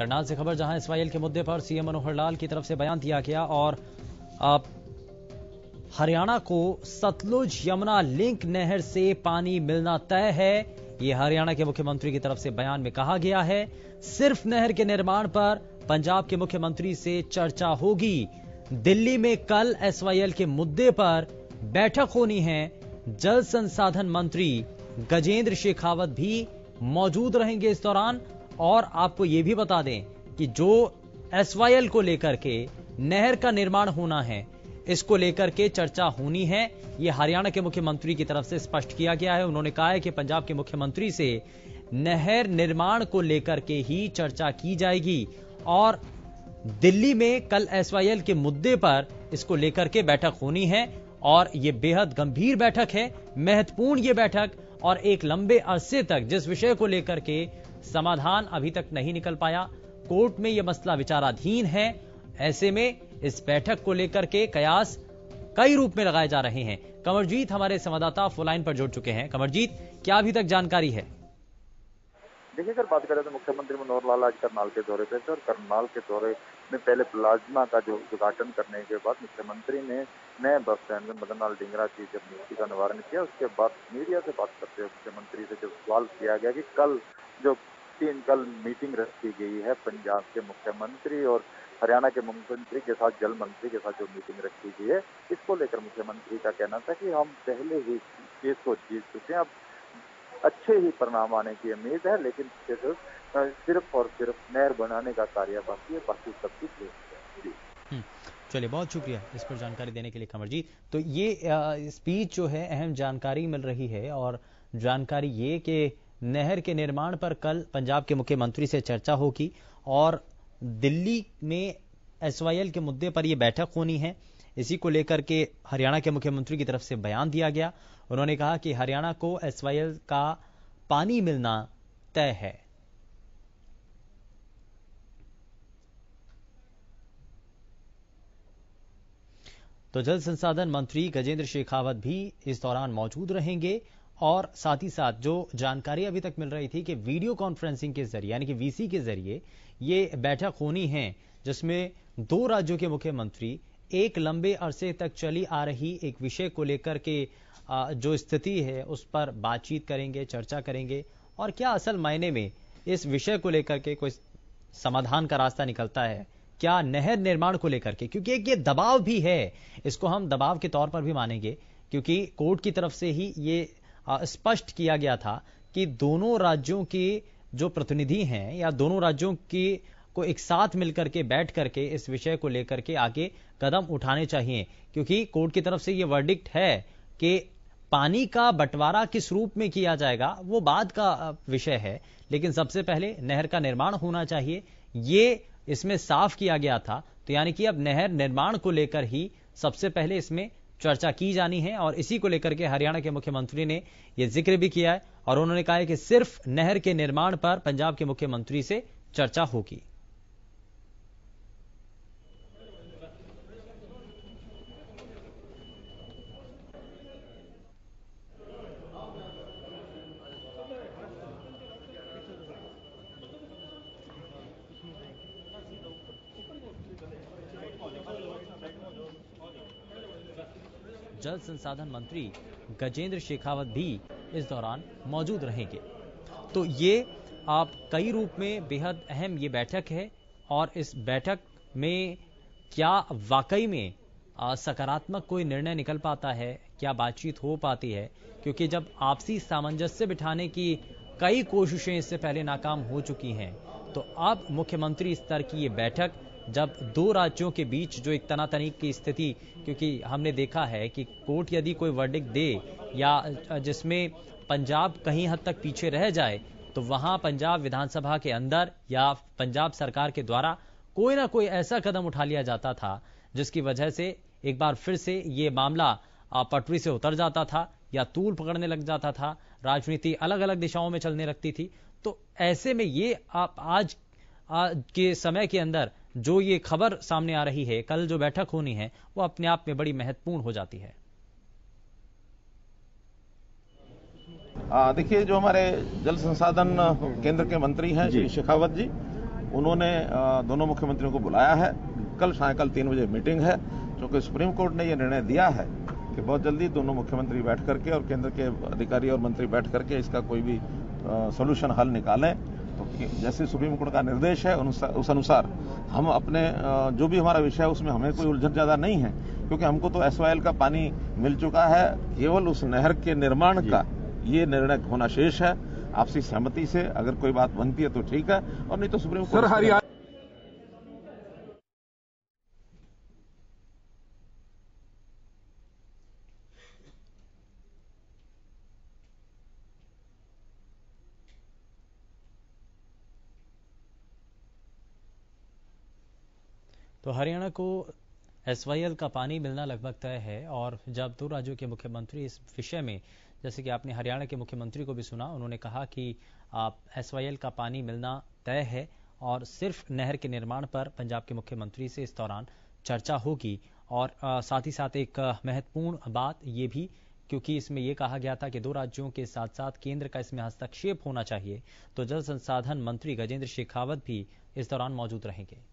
करनाल से खबर जहां इसराइल के मुद्दे पर सीएम मनोहर लाल की तरफ से बयान दिया गया और हरियाणा को सतलुज यमुना लिंक नहर से पानी मिलना तय है यह हरियाणा के मुख्यमंत्री की तरफ से बयान में कहा गया है सिर्फ नहर के निर्माण पर पंजाब के मुख्यमंत्री से चर्चा होगी दिल्ली में कल एसवाईएल के मुद्दे पर बैठक होनी है जल संसाधन मंत्री गजेंद्र शेखावत भी मौजूद रहेंगे इस दौरान और आपको ये भी बता दें कि जो एस को लेकर के नहर का निर्माण होना है इसको लेकर के चर्चा होनी है ये हरियाणा के मुख्यमंत्री की तरफ से स्पष्ट किया गया है उन्होंने कहा है कि पंजाब के मुख्यमंत्री से नहर निर्माण को लेकर के ही चर्चा की जाएगी और दिल्ली में कल एस के मुद्दे पर इसको लेकर के बैठक होनी है और ये बेहद गंभीर बैठक है महत्वपूर्ण ये बैठक और एक लंबे अरसे तक जिस विषय को लेकर के समाधान अभी तक नहीं निकल पाया कोर्ट में यह मसला विचाराधीन है ऐसे में इस बैठक को लेकर के कयास कई रूप में लगाए जा रहे हैं कमरजीत हमारे संवाददाता फोलाइन पर जुड़ चुके हैं कमरजीत क्या अभी तक जानकारी है देखिए अगर बात करें तो मुख्यमंत्री मनोहर लाल आज करनाल के दौरे पे थे और करनाल के दौरे में पहले प्लाज्मा का जो उद्घाटन करने के बाद मुख्यमंत्री ने नए बस स्टैंड में मदन लाल डिंगरा की जब नियुक्ति का निवारण किया उसके बाद मीडिया से बात करते हुए मुख्यमंत्री से जब सवाल किया गया कि कल जो तीन कल मीटिंग रखी गई है पंजाब के मुख्यमंत्री और हरियाणा के मुख्यमंत्री के साथ जल मंत्री के साथ जो मीटिंग रखी गई है इसको लेकर मुख्यमंत्री का कहना था कि हम पहले ही केस को जीत चुके हैं अब अच्छे ही परिणाम आने की उम्मीद है लेकिन सिर्फ और सिर्फ नहर बनाने का कार्य बाकी है बाकी सब कुछ जी हम्म। चलिए बहुत शुक्रिया इस पर जानकारी देने के लिए कंवर जी तो ये स्पीच जो है अहम जानकारी मिल रही है और जानकारी ये कि नहर के निर्माण पर कल पंजाब के मुख्यमंत्री से चर्चा होगी और दिल्ली में एस के मुद्दे पर यह बैठक होनी है इसी को लेकर के हरियाणा के मुख्यमंत्री की तरफ से बयान दिया गया उन्होंने कहा कि हरियाणा को एसवाईएल का पानी मिलना तय है तो जल संसाधन मंत्री गजेंद्र शेखावत भी इस दौरान मौजूद रहेंगे और साथ ही साथ जो जानकारी अभी तक मिल रही थी कि वीडियो कॉन्फ्रेंसिंग के जरिए यानी कि वीसी के जरिए ये बैठक होनी है जिसमें दो राज्यों के मुख्यमंत्री एक लंबे अरसे तक चली आ रही एक विषय को लेकर के जो स्थिति है उस पर बातचीत करेंगे चर्चा करेंगे और क्या असल मायने में इस विषय को लेकर के कोई समाधान का रास्ता निकलता है क्या नहर निर्माण को लेकर के क्योंकि एक ये दबाव भी है इसको हम दबाव के तौर पर भी मानेंगे क्योंकि कोर्ट की तरफ से ही ये स्पष्ट किया गया था कि दोनों राज्यों के जो प्रतिनिधि हैं या दोनों राज्यों की को एक साथ मिलकर के बैठ करके इस विषय को लेकर के आगे कदम उठाने चाहिए क्योंकि कोर्ट की तरफ से यह वर्डिक्ट है कि पानी का बंटवारा किस रूप में किया जाएगा वो बाद का विषय है लेकिन सबसे पहले नहर का निर्माण होना चाहिए ये इसमें साफ किया गया था तो यानी कि अब नहर निर्माण को लेकर ही सबसे पहले इसमें चर्चा की जानी है और इसी को लेकर के हरियाणा के मुख्यमंत्री ने यह जिक्र भी किया है और उन्होंने कहा है कि सिर्फ नहर के निर्माण पर पंजाब के मुख्यमंत्री से चर्चा होगी जल संसाधन मंत्री गजेंद्र शेखावत भी इस दौरान मौजूद रहेंगे तो ये आप कई रूप में बेहद अहम ये बैठक है और इस बैठक में क्या वाकई में सकारात्मक कोई निर्णय निकल पाता है क्या बातचीत हो पाती है क्योंकि जब आपसी सामंजस्य बिठाने की कई कोशिशें इससे पहले नाकाम हो चुकी हैं तो अब मुख्यमंत्री स्तर की ये बैठक जब दो राज्यों के बीच जो एक तनातनी की स्थिति क्योंकि हमने देखा है कि कोर्ट यदि कोई वर्डिक दे या जिसमें पंजाब कहीं हद तक पीछे रह जाए तो वहां पंजाब विधानसभा के अंदर या पंजाब सरकार के द्वारा कोई ना कोई ऐसा कदम उठा लिया जाता था जिसकी वजह से एक बार फिर से ये मामला पटरी से उतर जाता था या तूल पकड़ने लग जाता था राजनीति अलग अलग दिशाओं में चलने लगती थी तो ऐसे में ये आप आज, आज के समय के अंदर जो ये खबर सामने आ रही है कल जो बैठक होनी है वो अपने आप में बड़ी महत्वपूर्ण हो जाती है देखिए जो हमारे जल संसाधन केंद्र के मंत्री हैं श्री शेखावत जी उन्होंने दोनों मुख्यमंत्रियों को बुलाया है कल सायकाल तीन बजे मीटिंग है क्योंकि सुप्रीम कोर्ट ने यह निर्णय दिया है कि बहुत जल्दी दोनों मुख्यमंत्री बैठ करके और केंद्र के अधिकारी और मंत्री बैठ करके इसका कोई भी सोल्यूशन हल निकालें तो जैसे सुप्रीम कोर्ट का निर्देश है उस अनुसार हम अपने जो भी हमारा विषय है उसमें हमें कोई उलझन ज़्यादा नहीं है क्योंकि हमको तो एस का पानी मिल चुका है केवल उस नहर के निर्माण का ये निर्णय होना शेष है आपसी सहमति से अगर कोई बात बनती है तो ठीक है और नहीं तो सुप्रीम कोर्ट तो हरियाणा को एस का पानी मिलना लगभग तय है और जब दो राज्यों के मुख्यमंत्री इस विषय में जैसे कि आपने हरियाणा के मुख्यमंत्री को भी सुना उन्होंने कहा कि आप एस का पानी मिलना तय है और सिर्फ नहर के निर्माण पर पंजाब के मुख्यमंत्री से इस दौरान चर्चा होगी और साथ ही साथ एक महत्वपूर्ण बात ये भी क्योंकि इसमें यह कहा गया था कि दो राज्यों के साथ साथ केंद्र का इसमें हस्तक्षेप होना चाहिए तो जल संसाधन मंत्री गजेंद्र शेखावत भी इस दौरान मौजूद रहेंगे